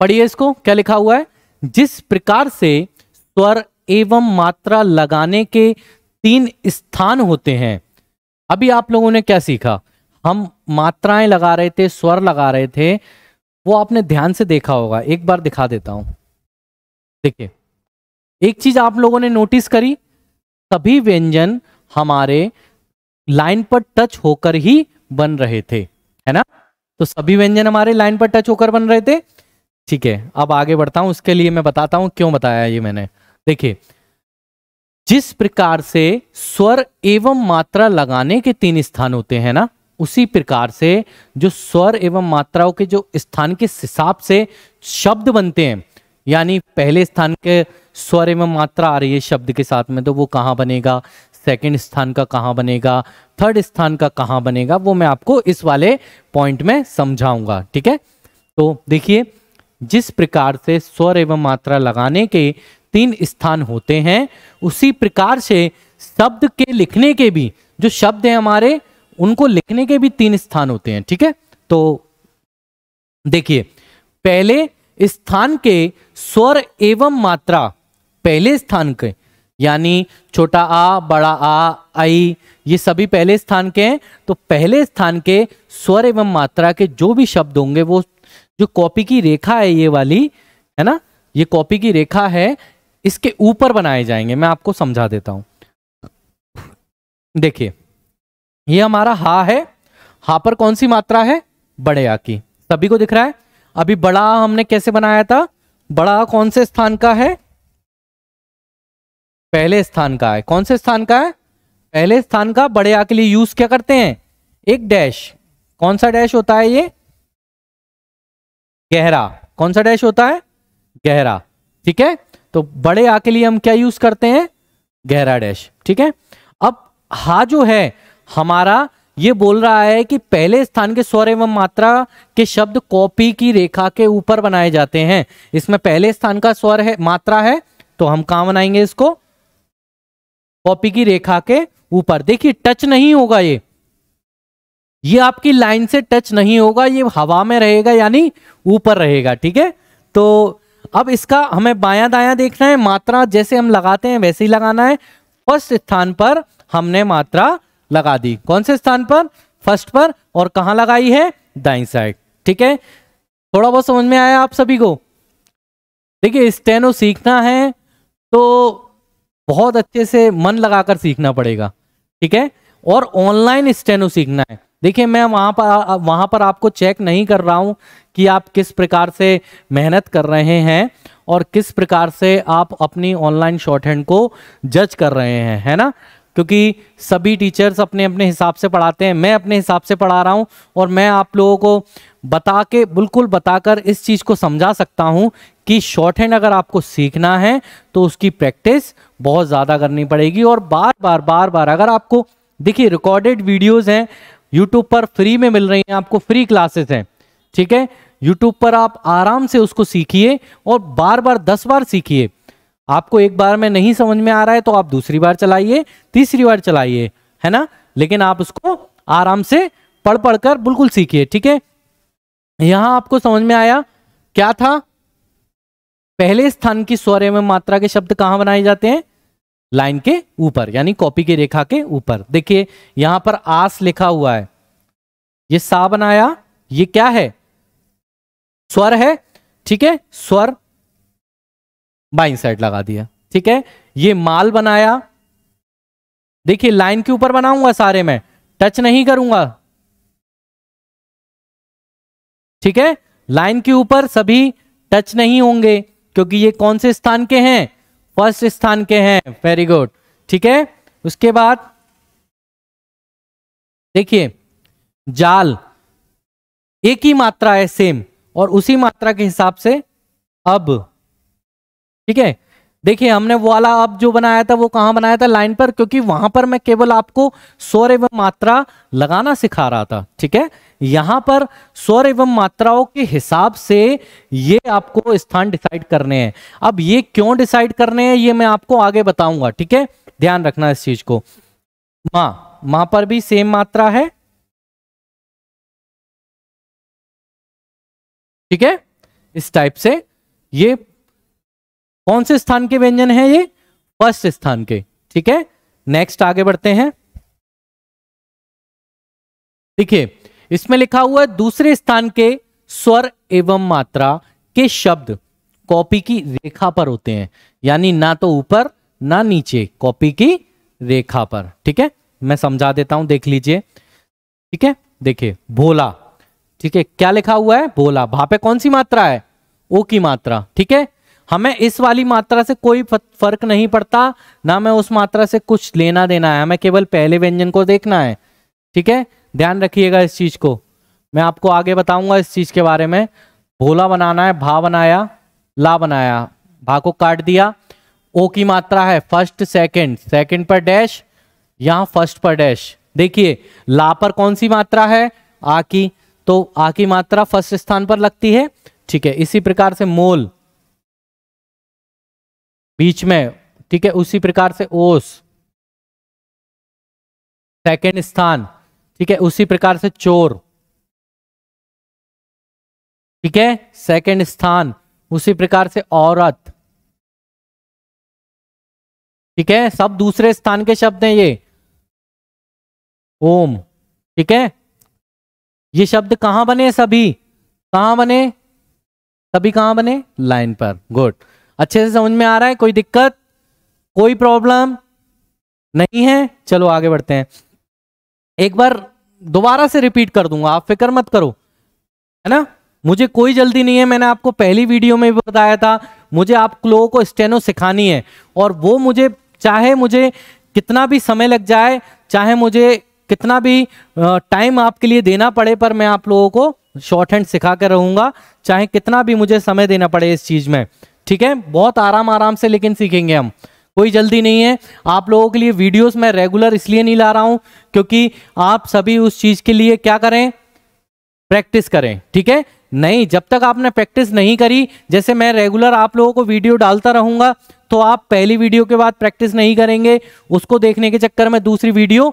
पढ़िए इसको क्या लिखा हुआ है जिस प्रकार से स्वर एवं मात्रा लगाने के तीन स्थान होते हैं अभी आप लोगों ने क्या सीखा हम मात्राएं लगा रहे थे स्वर लगा रहे थे वो आपने ध्यान से देखा होगा एक बार दिखा देता हूं देखिए एक चीज आप लोगों ने नोटिस करी सभी व्यंजन हमारे लाइन पर टच होकर ही बन रहे थे है ना तो सभी व्यंजन हमारे लाइन पर टच होकर बन रहे थे ठीक है अब आगे बढ़ता हूं उसके लिए मैं बताता हूं क्यों बताया ये मैंने देखिए जिस प्रकार से स्वर एवं मात्रा लगाने के तीन स्थान होते हैं ना उसी प्रकार से जो स्वर एवं मात्राओं के जो स्थान के हिसाब से शब्द बनते हैं यानी पहले स्थान के स्वर एवं मात्रा आ रही है शब्द के साथ में तो वो कहाँ बनेगा सेकंड स्थान का कहाँ बनेगा थर्ड स्थान का कहाँ बनेगा वो मैं आपको इस वाले पॉइंट में समझाऊंगा ठीक है तो देखिए जिस प्रकार से स्वर एवं मात्रा लगाने के तीन स्थान होते हैं उसी प्रकार से शब्द के लिखने के भी जो शब्द हैं हमारे उनको लिखने के भी तीन स्थान होते हैं ठीक है तो देखिए पहले स्थान के स्वर एवं मात्रा पहले स्थान के यानी छोटा आ बड़ा आ आई ये सभी पहले स्थान के हैं तो पहले स्थान के स्वर एवं मात्रा के जो भी शब्द होंगे वो जो कॉपी की रेखा है ये वाली है ना ये कॉपी की रेखा है इसके ऊपर बनाए जाएंगे मैं आपको समझा देता हूं देखिए ये हमारा हा है हा पर कौन सी मात्रा है बड़े आ की सभी को दिख रहा है अभी बड़ा हमने कैसे बनाया था बड़ा कौन से स्थान का है पहले स्थान का है कौन से स्थान का है पहले स्थान का बड़े आ के लिए यूज क्या करते हैं एक डैश कौन सा डैश होता है ये गहरा कौन सा डैश होता है गहरा ठीक है तो बड़े आ के लिए हम क्या यूज करते हैं गहरा डैश ठीक है अब हा जो है हमारा ये बोल रहा है कि पहले स्थान के स्वर एवं मात्रा के शब्द कॉपी की रेखा के ऊपर बनाए जाते हैं इसमें पहले स्थान का स्वर है मात्रा है तो हम कहा बनाएंगे इसको कॉपी की रेखा के ऊपर देखिए टच नहीं होगा ये ये आपकी लाइन से टच नहीं होगा ये हवा में रहेगा यानी ऊपर रहेगा ठीक है तो अब इसका हमें बायां दायां देखना है मात्रा जैसे हम लगाते हैं वैसे ही लगाना है फर्स्ट स्थान पर हमने मात्रा लगा दी कौन से स्थान पर फर्स्ट पर और कहा लगाई है दाई साइड ठीक है थोड़ा बहुत समझ में आया आप सभी को देखिए स्टेनो सीखना है तो बहुत अच्छे से मन लगाकर सीखना पड़ेगा ठीक है और ऑनलाइन स्टेनो सीखना है देखिए मैं वहाँ पर वहाँ पर आपको चेक नहीं कर रहा हूँ कि आप किस प्रकार से मेहनत कर रहे हैं और किस प्रकार से आप अपनी ऑनलाइन शॉर्ट हैंड को जज कर रहे हैं है ना क्योंकि सभी टीचर्स अपने अपने हिसाब से पढ़ाते हैं मैं अपने हिसाब से पढ़ा रहा हूँ और मैं आप लोगों को बता के बिल्कुल बताकर इस चीज़ को समझा सकता हूँ कि शॉर्ट हैंड अगर आपको सीखना है तो उसकी प्रैक्टिस बहुत ज़्यादा करनी पड़ेगी और बार बार बार बार अगर आपको देखिए रिकॉर्डेड वीडियोज़ हैं यूट्यूब पर फ्री में मिल रही हैं आपको फ्री क्लासेस हैं ठीक है यूट्यूब पर आप आराम से उसको सीखिए और बार बार दस बार सीखिए आपको एक बार में नहीं समझ में आ रहा है तो आप दूसरी बार चलाइए तीसरी बार चलाइए है ना लेकिन आप उसको आराम से पढ़ पढ़कर बिल्कुल सीखिए ठीक है यहां आपको समझ में आया क्या था पहले स्थान की स्वर एवं मात्रा के शब्द कहां बनाए जाते हैं लाइन के ऊपर यानी कॉपी की रेखा के ऊपर देखिए यहां पर आस लिखा हुआ है ये सा बनाया ये क्या है स्वर है ठीक है स्वर बाई साइड लगा दिया ठीक है ये माल बनाया देखिए लाइन के ऊपर बनाऊंगा सारे में टच नहीं करूंगा ठीक है लाइन के ऊपर सभी टच नहीं होंगे क्योंकि ये कौन से स्थान के हैं फर्स्ट स्थान के हैं वेरी गुड ठीक है उसके बाद देखिए जाल एक ही मात्रा है सेम और उसी मात्रा के हिसाब से अब ठीक है देखिए हमने वो वाला अब जो बनाया था वो कहाँ बनाया था लाइन पर क्योंकि वहां पर मैं केवल आपको स्वर एवं मात्रा लगाना सिखा रहा था ठीक है यहाँ पर स्वर एवं मात्राओं के हिसाब से ये आपको स्थान डिसाइड करने हैं अब ये क्यों डिसाइड करने हैं ये मैं आपको आगे बताऊंगा ठीक है ध्यान रखना इस चीज को मां मां पर भी सेम मात्रा है ठीक है इस टाइप से ये कौन से स्थान के व्यंजन है ये फर्स्ट स्थान के ठीक है नेक्स्ट आगे बढ़ते हैं देखिए इसमें लिखा हुआ है दूसरे स्थान के स्वर एवं मात्रा के शब्द कॉपी की रेखा पर होते हैं यानी ना तो ऊपर ना नीचे कॉपी की रेखा पर ठीक है मैं समझा देता हूं देख लीजिए ठीक है देखिए भोला ठीक है क्या लिखा हुआ है भोला भापे कौन सी मात्रा है ओ की मात्रा ठीक है हमें इस वाली मात्रा से कोई फर्क नहीं पड़ता ना मैं उस मात्रा से कुछ लेना देना है हमें केवल पहले व्यंजन को देखना है ठीक है ध्यान रखिएगा इस चीज को मैं आपको आगे बताऊंगा इस चीज के बारे में भोला बनाना है भा बनाया ला बनाया भा को काट दिया ओ की मात्रा है फर्स्ट सेकंड सेकंड पर डैश यहाँ फर्स्ट पर डैश देखिए ला पर कौन सी मात्रा है आ की तो आ की मात्रा फर्स्ट स्थान पर लगती है ठीक है इसी प्रकार से मोल बीच में ठीक है उसी प्रकार से ओस सेकेंड स्थान ठीक है उसी प्रकार से चोर ठीक है सेकेंड स्थान उसी प्रकार से औरत ठीक है सब दूसरे स्थान के शब्द हैं ये ओम ठीक है ये शब्द कहां बने सभी कहां बने सभी कहां बने लाइन पर गुड अच्छे से समझ में आ रहा है कोई दिक्कत कोई प्रॉब्लम नहीं है चलो आगे बढ़ते हैं एक बार दोबारा से रिपीट कर दूंगा आप फिक्र मत करो है ना मुझे कोई जल्दी नहीं है मैंने आपको पहली वीडियो में भी बताया था मुझे आप लोगों को स्टेनो सिखानी है और वो मुझे चाहे मुझे कितना भी समय लग जाए चाहे मुझे कितना भी टाइम आपके लिए देना पड़े पर मैं आप लोगों को शॉर्ट हैंड सिखा कर रहूंगा चाहे कितना भी मुझे समय देना पड़े इस चीज़ में ठीक है बहुत आराम आराम से लेकिन सीखेंगे हम कोई जल्दी नहीं है आप लोगों के लिए वीडियोस मैं रेगुलर इसलिए नहीं ला रहा हूं क्योंकि आप सभी उस चीज के लिए क्या करें प्रैक्टिस करें ठीक है नहीं जब तक आपने प्रैक्टिस नहीं करी जैसे मैं रेगुलर आप लोगों को वीडियो डालता रहूंगा तो आप पहली वीडियो के बाद प्रैक्टिस नहीं करेंगे उसको देखने के चक्कर में दूसरी वीडियो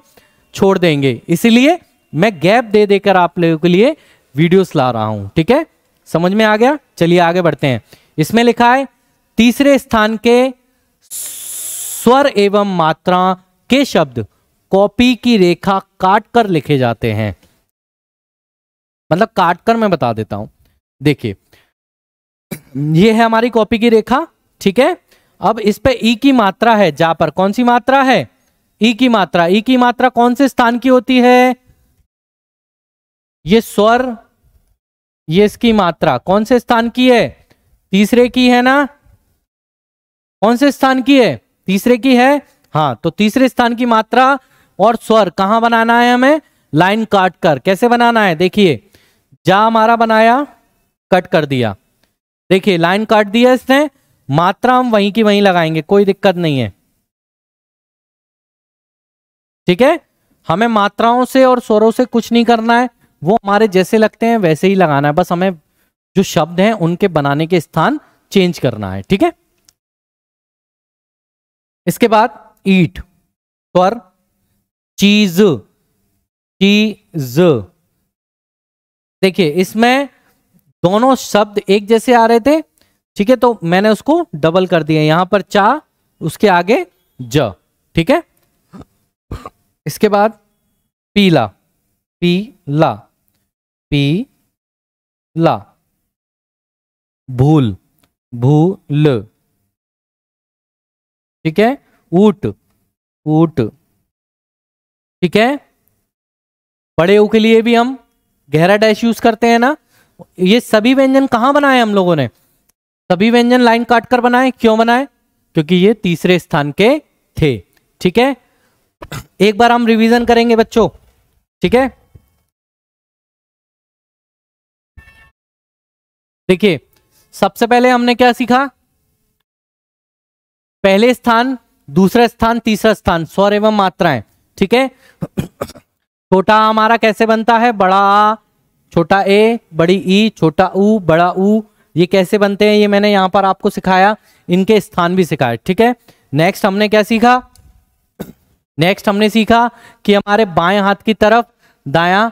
छोड़ देंगे इसीलिए मैं गैप दे देकर आप लोगों के लिए वीडियोस ला रहा हूं ठीक है समझ में आ गया चलिए आगे बढ़ते हैं इसमें लिखा है तीसरे स्थान के स्वर एवं मात्रा के शब्द कॉपी की रेखा काट कर लिखे जाते हैं मतलब काट कर मैं बता देता हूं देखिए ये है हमारी कॉपी की रेखा ठीक है अब इस पे ई की मात्रा है जा पर कौन सी मात्रा है ई की मात्रा ई की मात्रा कौन से स्थान की होती है ये स्वर ये इसकी मात्रा कौन से स्थान की है तीसरे की है ना कौन से स्थान की है तीसरे की है हाँ तो तीसरे स्थान की मात्रा और स्वर कहां बनाना है हमें लाइन काट कर कैसे बनाना है देखिए जा हमारा बनाया कट कर दिया देखिए लाइन काट दिया इसने मात्रा हम वहीं की वहीं लगाएंगे कोई दिक्कत नहीं है ठीक है हमें मात्राओं से और स्वरों से कुछ नहीं करना है वो हमारे जैसे लगते हैं वैसे ही लगाना है बस हमें जो शब्द हैं उनके बनाने के स्थान चेंज करना है ठीक है इसके बाद ईट पर चीज चीज देखिए इसमें दोनों शब्द एक जैसे आ रहे थे ठीक है तो मैंने उसको डबल कर दिया यहां पर चा उसके आगे ज ठीक है इसके बाद पीला पीला पीला भूल भूल ठीक है ऊट ऊट ठीक है बड़े ऊ के लिए भी हम गहरा डैश यूज करते हैं ना ये सभी व्यंजन कहां बनाए हम लोगों ने सभी व्यंजन लाइन काट कर बनाए क्यों बनाए क्योंकि ये तीसरे स्थान के थे ठीक है एक बार हम रिवीजन करेंगे बच्चों ठीक है देखिए सबसे पहले हमने क्या सीखा पहले स्थान दूसरा स्थान तीसरा स्थान स्वर एवं मात्राएं ठीक है छोटा हमारा कैसे बनता है बड़ा आ छोटा ए बड़ी ई छोटा ऊ बड़ा ऊ ये कैसे बनते हैं ये मैंने यहां पर आपको सिखाया इनके स्थान भी सिखाए ठीक है नेक्स्ट हमने क्या सीखा नेक्स्ट हमने सीखा कि हमारे बाएं हाथ की तरफ दाया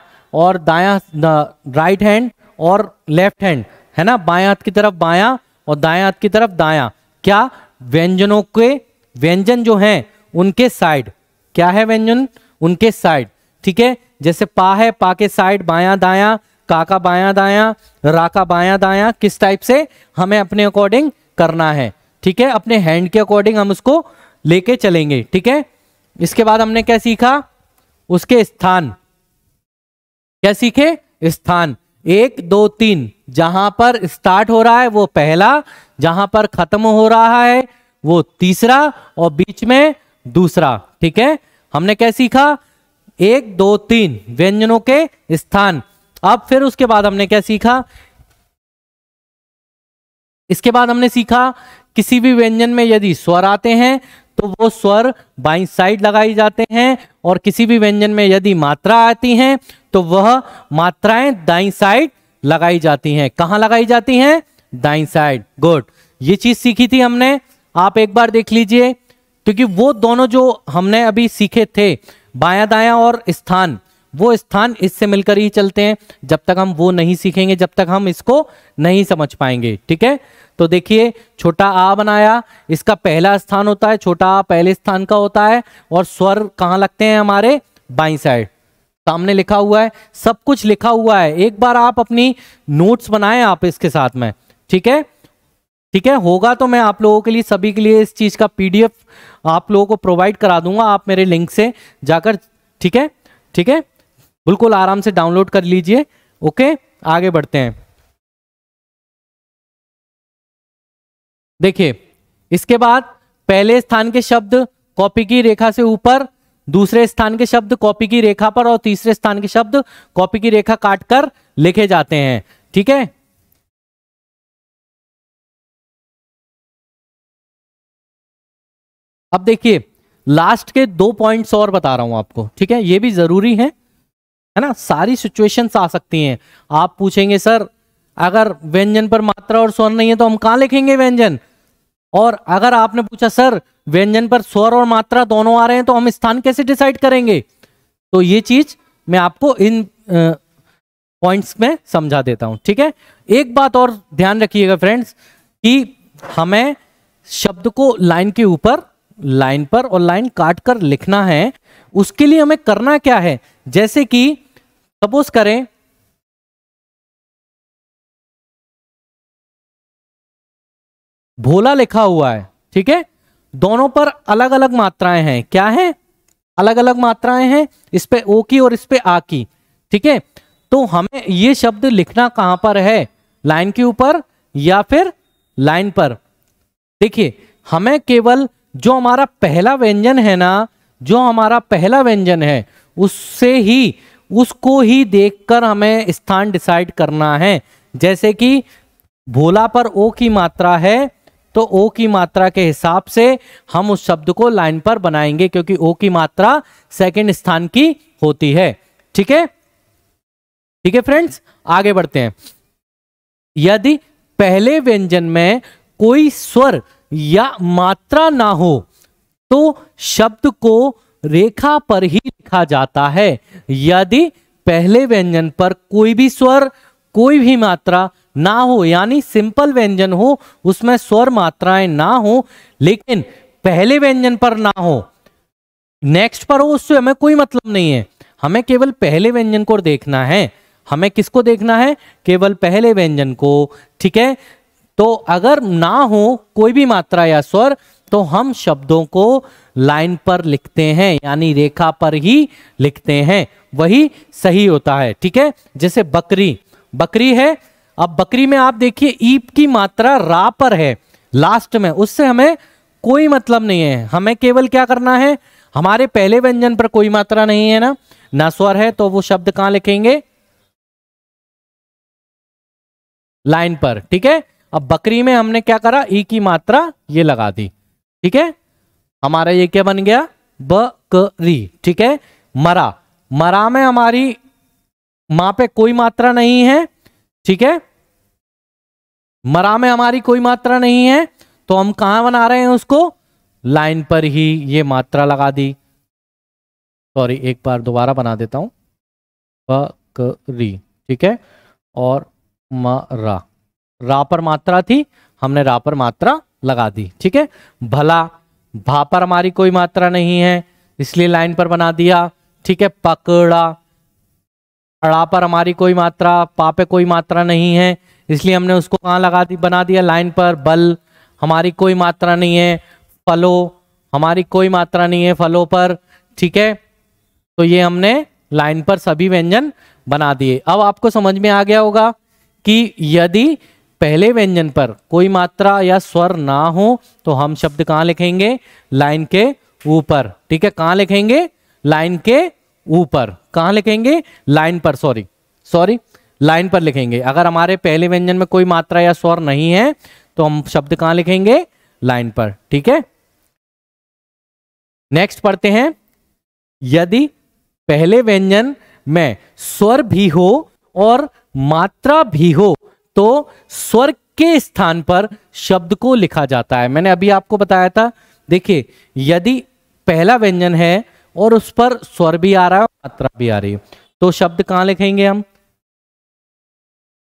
और दाया राइट हैंड और लेफ्ट हैंड है ना बाएं हाथ की तरफ बाया और दाएं हाथ की तरफ दाया क्या व्यंजनों के व्यंजन जो हैं उनके साइड क्या है व्यंजन उनके साइड ठीक है जैसे पा है पा के साइड बाया दाया का का बाया दाया रा का बाया दाया किस टाइप से हमें अपने अकॉर्डिंग करना है ठीक है अपने हैंड के अकॉर्डिंग हम उसको लेके चलेंगे ठीक है इसके बाद हमने क्या सीखा उसके स्थान क्या सीखे स्थान एक दो तीन जहां पर स्टार्ट हो रहा है वो पहला जहां पर खत्म हो रहा है वो तीसरा और बीच में दूसरा ठीक है हमने क्या सीखा एक दो तीन व्यंजनों के स्थान अब फिर उसके बाद हमने क्या सीखा इसके बाद हमने सीखा किसी भी व्यंजन में यदि स्वर आते हैं तो वो स्वर बाई साइड लगाए जाते हैं और किसी भी व्यंजन में यदि मात्रा आती हैं तो वह मात्राएं दाई साइड लगाई जाती हैं कहाँ लगाई जाती हैं दाई साइड गुड ये चीज सीखी थी हमने आप एक बार देख लीजिए क्योंकि वो दोनों जो हमने अभी सीखे थे बाया दाया और स्थान वो स्थान इससे मिलकर ही चलते हैं जब तक हम वो नहीं सीखेंगे जब तक हम इसको नहीं समझ पाएंगे ठीक है तो देखिए छोटा आ बनाया इसका पहला स्थान होता है छोटा आ पहले स्थान का होता है और स्वर कहाँ लगते हैं हमारे बाई साइड सामने लिखा हुआ है सब कुछ लिखा हुआ है एक बार आप अपनी नोट्स बनाएं आप इसके साथ में ठीक है ठीक है होगा तो मैं आप लोगों के लिए सभी के लिए इस चीज़ का पीडीएफ आप लोगों को प्रोवाइड करा दूंगा आप मेरे लिंक से जाकर ठीक है ठीक है बिल्कुल आराम से डाउनलोड कर लीजिए ओके आगे बढ़ते हैं देखिए इसके बाद पहले स्थान के शब्द कॉपी की रेखा से ऊपर दूसरे स्थान के शब्द कॉपी की रेखा पर और तीसरे स्थान के शब्द कॉपी की रेखा काटकर लिखे जाते हैं ठीक है अब देखिए लास्ट के दो पॉइंट्स और बता रहा हूं आपको ठीक है ये भी जरूरी है है ना सारी सिचुएशंस आ सकती हैं आप पूछेंगे सर अगर व्यंजन पर मात्रा और स्वर नहीं है तो हम कहाँ लिखेंगे व्यंजन और अगर आपने पूछा सर व्यंजन पर स्वर और मात्रा दोनों आ रहे हैं तो हम स्थान कैसे डिसाइड करेंगे तो ये चीज मैं आपको इन पॉइंट्स में समझा देता हूं ठीक है एक बात और ध्यान रखिएगा फ्रेंड्स कि हमें शब्द को लाइन के ऊपर लाइन पर और लाइन काट कर लिखना है उसके लिए हमें करना क्या है जैसे कि सपोज करें भोला लिखा हुआ है ठीक है दोनों पर अलग अलग मात्राएं हैं क्या है अलग अलग मात्राएं हैं इस पे ओ की और इस पे आ की ठीक है तो हमें ये शब्द लिखना कहां पर है लाइन के ऊपर या फिर लाइन पर देखिए हमें केवल जो हमारा पहला व्यंजन है ना जो हमारा पहला व्यंजन है उससे ही उसको ही देखकर हमें स्थान डिसाइड करना है जैसे कि भोला पर ओ की मात्रा है तो ओ की मात्रा के हिसाब से हम उस शब्द को लाइन पर बनाएंगे क्योंकि ओ की मात्रा सेकंड स्थान की होती है ठीक है ठीक है फ्रेंड्स आगे बढ़ते हैं यदि पहले व्यंजन में कोई स्वर या मात्रा ना हो तो शब्द को रेखा पर ही लिखा जाता है यदि पहले व्यंजन पर कोई भी स्वर कोई भी मात्रा ना हो यानी सिंपल व्यंजन हो उसमें स्वर मात्राएं ना हो लेकिन पहले व्यंजन पर ना हो नेक्स्ट पर हो उससे हमें कोई मतलब नहीं है हमें केवल पहले व्यंजन को देखना है हमें किसको देखना है केवल पहले व्यंजन को ठीक है तो अगर ना हो कोई भी मात्रा या स्वर तो हम शब्दों को लाइन पर लिखते हैं यानी रेखा पर ही लिखते हैं वही सही होता है ठीक है जैसे बकरी बकरी है अब बकरी में आप देखिए ईप की मात्रा रा पर है लास्ट में उससे हमें कोई मतलब नहीं है हमें केवल क्या करना है हमारे पहले व्यंजन पर कोई मात्रा नहीं है ना ना स्वर है तो वो शब्द कहां लिखेंगे लाइन पर ठीक है अब बकरी में हमने क्या करा ई की मात्रा ये लगा दी ठीक है हमारा ये क्या बन गया बकरी ठीक है मरा मरा में हमारी मां पे कोई मात्रा नहीं है ठीक है मरा में हमारी कोई मात्रा नहीं है तो हम कहा बना रहे हैं उसको लाइन पर ही ये मात्रा लगा दी सॉरी एक बार दोबारा बना देता हूं बकरी ठीक है और मरा रा पर मात्रा थी हमने रा पर मात्रा लगा दी ठीक है भला पर हमारी कोई मात्रा नहीं है इसलिए लाइन पर बना दिया ठीक है पकड़ा अड़ा पर हमारी कोई मात्रा पा पे कोई मात्रा नहीं है इसलिए हमने उसको कहाँ लगा दी बना दिया लाइन पर बल हमारी कोई मात्रा नहीं है फलो हमारी कोई मात्रा नहीं है फलों पर ठीक है तो ये हमने लाइन पर सभी व्यंजन बना दिए अब आपको समझ में आ गया होगा कि यदि पहले व्यंजन पर कोई मात्रा या स्वर ना हो तो हम शब्द कहां लिखेंगे लाइन के ऊपर ठीक है कहां लिखेंगे लाइन के ऊपर कहां लिखेंगे लाइन पर सॉरी सॉरी लाइन पर लिखेंगे अगर हमारे पहले व्यंजन में कोई मात्रा या स्वर नहीं है तो हम शब्द कहां लिखेंगे लाइन पर ठीक है नेक्स्ट पढ़ते हैं यदि पहले व्यंजन में स्वर भी हो और मात्रा भी हो तो स्वर के स्थान पर शब्द को लिखा जाता है मैंने अभी आपको बताया था देखिए यदि पहला व्यंजन है और उस पर स्वर भी आ रहा है मात्रा भी आ रही है तो शब्द कहां लिखेंगे हम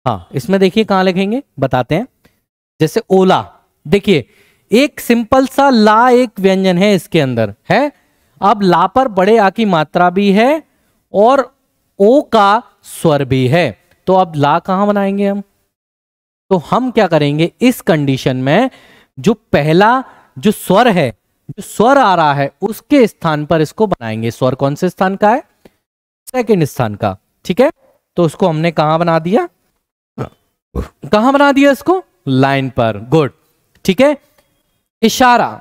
हाँ इसमें देखिए कहां लिखेंगे बताते हैं जैसे ओला देखिए एक सिंपल सा ला एक व्यंजन है इसके अंदर है अब ला पर बड़े आ की मात्रा भी है और ओ का स्वर भी है तो अब ला कहां बनाएंगे हम तो हम क्या करेंगे इस कंडीशन में जो पहला जो स्वर है जो स्वर आ रहा है उसके स्थान पर इसको बनाएंगे स्वर कौन से स्थान का है सेकंड स्थान का ठीक है तो उसको हमने कहा बना दिया कहा बना दिया इसको लाइन पर गुड ठीक है इशारा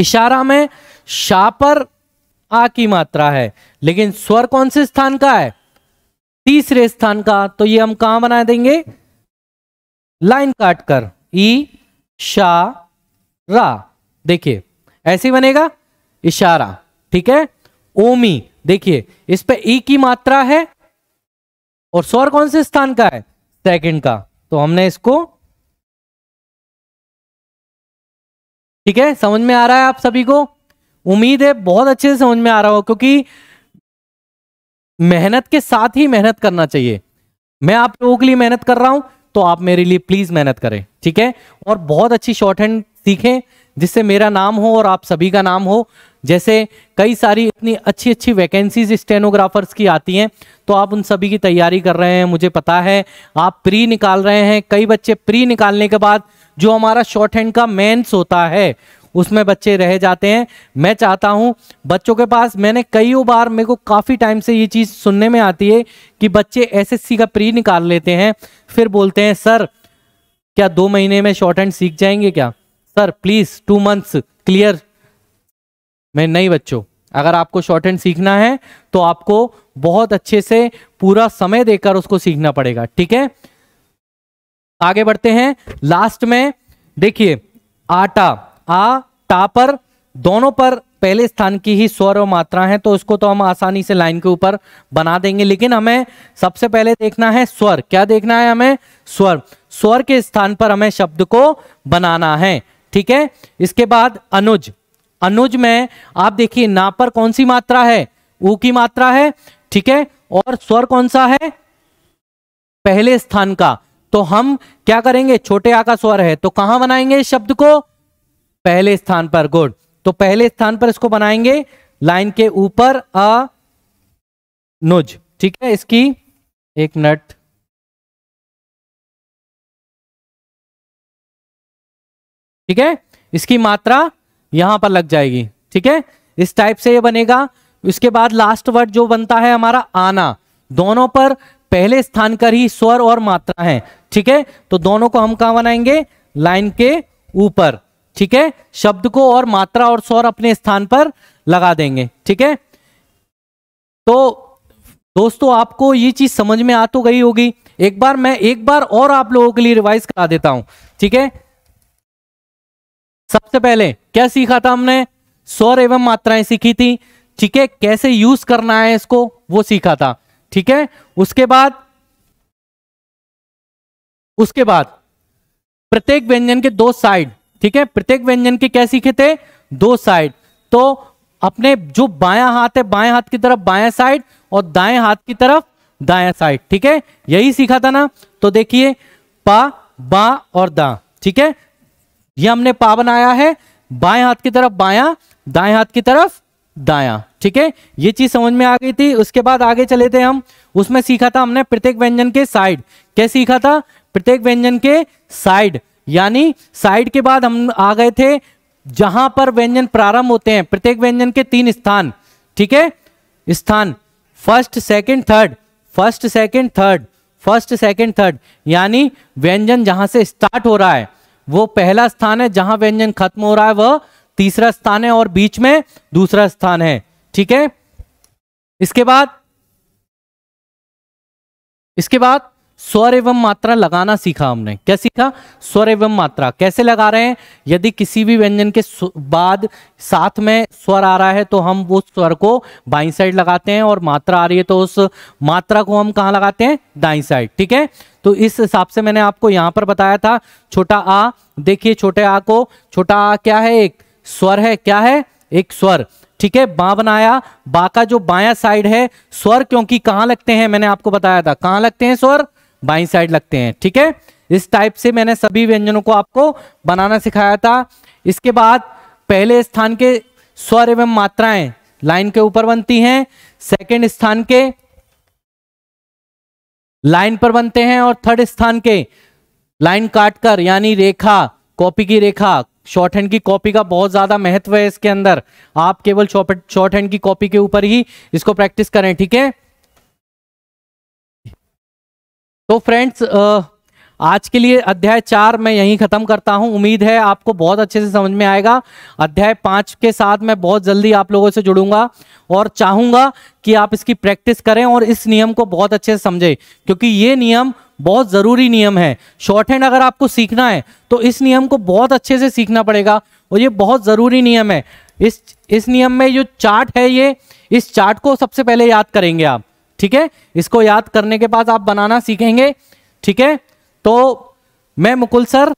इशारा में शा पर आ की मात्रा है लेकिन स्वर कौन से स्थान का है तीसरे स्थान का तो ये हम कहा बना देंगे लाइन काट कर ई शा रा देखिए ऐसे बनेगा इशारा ठीक है ओमी देखिए इस पे ई की मात्रा है और स्वर कौन से स्थान का है सेकंड का तो हमने इसको ठीक है समझ में आ रहा है आप सभी को उम्मीद है बहुत अच्छे से समझ में आ रहा हो क्योंकि मेहनत के साथ ही मेहनत करना चाहिए मैं आप लोगों के लिए मेहनत कर रहा हूं तो आप मेरे लिए प्लीज मेहनत करें ठीक है और बहुत अच्छी शॉर्ट हैंड सीखें जिससे मेरा नाम हो और आप सभी का नाम हो जैसे कई सारी इतनी अच्छी अच्छी वैकेंसीज स्टेनोग्राफर्स की आती हैं तो आप उन सभी की तैयारी कर रहे हैं मुझे पता है आप प्री निकाल रहे हैं कई बच्चे प्री निकालने के बाद जो हमारा शॉर्ट हैंड का मेंस होता है उसमें बच्चे रह जाते हैं मैं चाहता हूं बच्चों के पास मैंने कई बार मेरे को काफ़ी टाइम से ये चीज़ सुनने में आती है कि बच्चे एसएससी का प्री निकाल लेते हैं फिर बोलते हैं सर क्या दो महीने में शॉर्ट हैंड सीख जाएंगे क्या sir please two months clear मैं नहीं बच्चों अगर आपको शॉर्ट हैंड सीखना है तो आपको बहुत अच्छे से पूरा समय देकर उसको सीखना पड़ेगा ठीक है आगे बढ़ते हैं लास्ट में देखिए आटा आ टा पर दोनों पर पहले स्थान की ही स्वर और मात्रा है तो उसको तो हम आसानी से लाइन के ऊपर बना देंगे लेकिन हमें सबसे पहले देखना है स्वर क्या देखना है हमें स्वर स्वर के स्थान पर हमें शब्द को बनाना है ठीक है इसके बाद अनुज अनुज में आप देखिए ना पर कौन सी मात्रा है ऊ की मात्रा है ठीक है और स्वर कौन सा है पहले स्थान का तो हम क्या करेंगे छोटे आ का स्वर है तो कहां बनाएंगे इस शब्द को पहले स्थान पर गुड तो पहले स्थान पर इसको बनाएंगे लाइन के ऊपर अ नुज ठीक है इसकी एक मिनट ठीक है इसकी मात्रा यहां पर लग जाएगी ठीक है इस टाइप से ये बनेगा इसके बाद लास्ट वर्ड जो बनता है हमारा आना दोनों पर पहले स्थान कर ही स्वर और मात्रा है ठीक है तो दोनों को हम कहा बनाएंगे लाइन के ऊपर ठीक है शब्द को और मात्रा और स्वर अपने स्थान पर लगा देंगे ठीक है तो दोस्तों आपको ये चीज समझ में आ तो गई होगी एक बार मैं एक बार और आप लोगों के लिए रिवाइज करा देता हूं ठीक है सबसे पहले क्या सीखा था हमने स्वर एवं मात्राएं सीखी थी ठीक है कैसे यूज करना है इसको वो सीखा था ठीक है उसके बाद उसके बाद प्रत्येक व्यंजन के दो साइड ठीक है प्रत्येक व्यंजन के क्या सीखे थे दो साइड तो अपने जो बाया हाथ है बाएं हाथ की तरफ बाया साइड और दाएं हाथ की तरफ दाया साइड ठीक है यही सीखा था ना तो देखिए पा बा और दा ठीक है ये हमने पा बनाया है बाएं हाथ की तरफ बाया दाएं हाथ की तरफ दाया ठीक है ये चीज समझ में आ गई थी उसके बाद आगे चले थे हम उसमें सीखा था हमने प्रत्येक व्यंजन के साइड क्या सीखा था प्रत्येक व्यंजन के साइड यानी साइड के बाद हम आ गए थे जहां पर व्यंजन प्रारंभ होते हैं प्रत्येक व्यंजन के तीन स्थान ठीक है स्थान first second third first second third first second third यानी व्यंजन जहां से स्टार्ट हो रहा है वो पहला स्थान है जहां व्यंजन खत्म हो रहा है वह तीसरा स्थान है और बीच में दूसरा स्थान है ठीक है इसके बाद इसके बाद स्वर एवं मात्रा लगाना सीखा हमने क्या सीखा स्वर एवं मात्रा कैसे लगा रहे हैं यदि किसी भी व्यंजन के बाद साथ में स्वर आ रहा है तो हम वो स्वर को बाई साइड लगाते हैं और मात्रा आ रही है तो उस मात्रा को हम कहाँ लगाते हैं दाई साइड ठीक है तो इस हिसाब से मैंने आपको यहां पर बताया था छोटा आ देखिए छोटे आ को छोटा आ क्या है एक स्वर है क्या है एक स्वर ठीक है बा बनाया बा का जो बाया साइड है स्वर क्योंकि कहां लगते हैं मैंने आपको बताया था कहां लगते हैं स्वर बाई साइड लगते हैं ठीक है इस टाइप से मैंने सभी व्यंजनों को आपको बनाना सिखाया था इसके बाद पहले स्थान के स्वर एवं मात्राएं लाइन के ऊपर बनती हैं सेकंड स्थान के लाइन पर बनते हैं और थर्ड स्थान के लाइन काटकर यानी रेखा कॉपी की रेखा शॉर्ट हैंड की कॉपी का बहुत ज़्यादा महत्व है इसके अंदर आप केवल शॉर्ट हैंड की कॉपी के ऊपर ही इसको प्रैक्टिस करें ठीक है तो फ्रेंड्स आज के लिए अध्याय चार मैं यहीं ख़त्म करता हूं उम्मीद है आपको बहुत अच्छे से समझ में आएगा अध्याय पाँच के साथ मैं बहुत जल्दी आप लोगों से जुड़ूंगा और चाहूंगा कि आप इसकी प्रैक्टिस करें और इस नियम को बहुत अच्छे से समझें क्योंकि ये नियम बहुत ज़रूरी नियम है शॉर्ट हैंड अगर आपको सीखना है तो इस नियम को बहुत अच्छे से सीखना पड़ेगा और ये बहुत ज़रूरी नियम है इस इस नियम में जो चार्ट है ये इस चार्ट को सबसे पहले याद करेंगे आप ठीक है इसको याद करने के बाद आप बनाना सीखेंगे ठीक है तो मैं मुकुल सर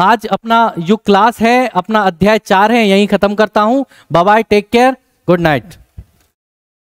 आज अपना जो क्लास है अपना अध्याय चार है यहीं खत्म करता हूं bye take care good night